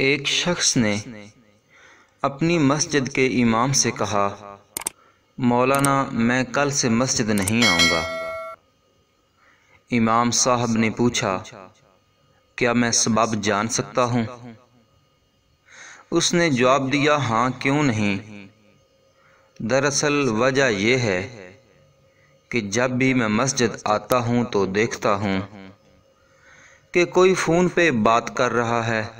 एक शख्स ने अपनी मस्जिद के इमाम से कहा मौलाना मैं कल से मस्जिद नहीं आऊँगा इमाम साहब ने पूछा क्या मैं सबब जान सकता हूँ उसने जवाब दिया हाँ क्यों नहीं दरअसल वजह यह है कि जब भी मैं मस्जिद आता हूँ तो देखता हूँ कि कोई फ़ोन पे बात कर रहा है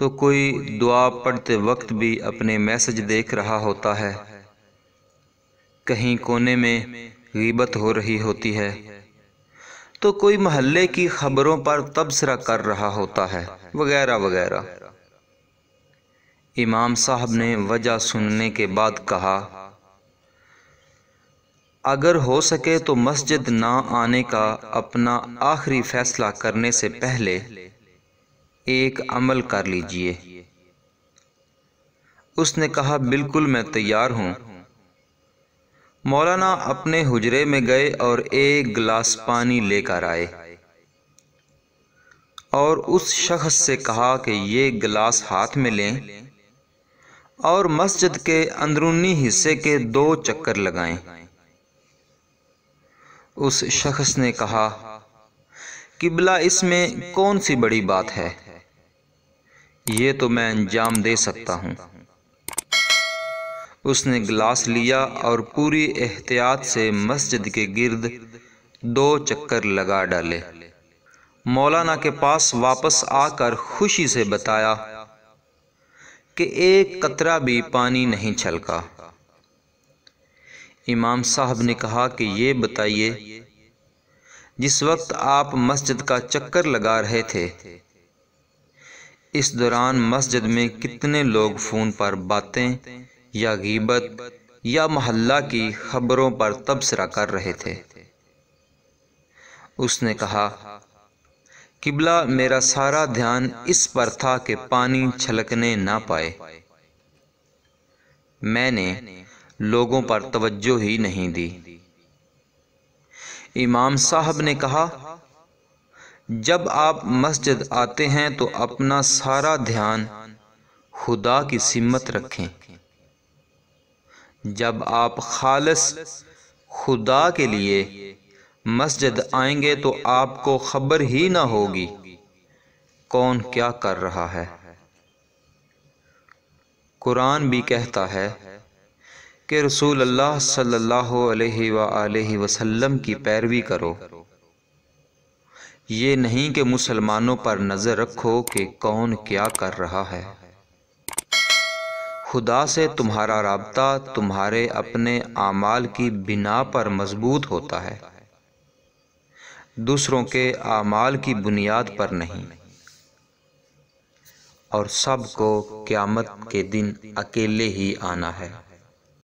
तो कोई दुआ पढ़ते वक्त भी अपने मैसेज देख रहा होता है कहीं कोने में गीबत हो रही होती है तो कोई महल्ले की खबरों पर तबसरा कर रहा होता है वगैरह वगैरह इमाम साहब ने वजह सुनने के बाद कहा अगर हो सके तो मस्जिद ना आने का अपना आखिरी फैसला करने से पहले एक अमल कर लीजिए उसने कहा बिल्कुल मैं तैयार हूँ मौलाना अपने हुजरे में गए और एक गिलास पानी लेकर आए और उस शख्स से कहा कि ये गिलास हाथ में लें और मस्जिद के अंदरूनी हिस्से के दो चक्कर लगाएं। उस शख्स ने कहा किबला इसमें कौन सी बड़ी बात है ये तो मैं अंजाम दे सकता हूँ उसने गिलास लिया और पूरी एहतियात से मस्जिद के गिर्द दो चक्कर लगा डाले मौलाना के पास वापस आकर खुशी से बताया कि एक कतरा भी पानी नहीं छलका इमाम साहब ने कहा कि ये बताइए जिस वक्त आप मस्जिद का चक्कर लगा रहे थे इस दौरान मस्जिद में कितने लोग फ़ोन पर बातें या गीबत या महल्ला की खबरों पर तबसरा कर रहे थे उसने कहा किबला मेरा सारा ध्यान इस पर था कि पानी छलकने ना पाए मैंने लोगों पर तवज्जो ही नहीं दी इमाम साहब ने कहा जब आप मस्जिद आते हैं तो अपना सारा ध्यान खुदा की सिमत रखें जब आप खालस खुदा के लिए मस्जिद आएंगे तो आपको खबर ही ना होगी कौन क्या कर रहा है कुरान भी कहता है कि रसूल अल्लाह सल्लल्लाहु अलैहि वसल्लम की पैरवी करो ये नहीं कि मुसलमानों पर नज़र रखो कि कौन क्या कर रहा है खुदा से तुम्हारा रबता तुम्हारे अपने आमाल की बिना पर मजबूत होता है दूसरों के आमाल की बुनियाद पर नहीं और सबको क़यामत के दिन अकेले ही आना है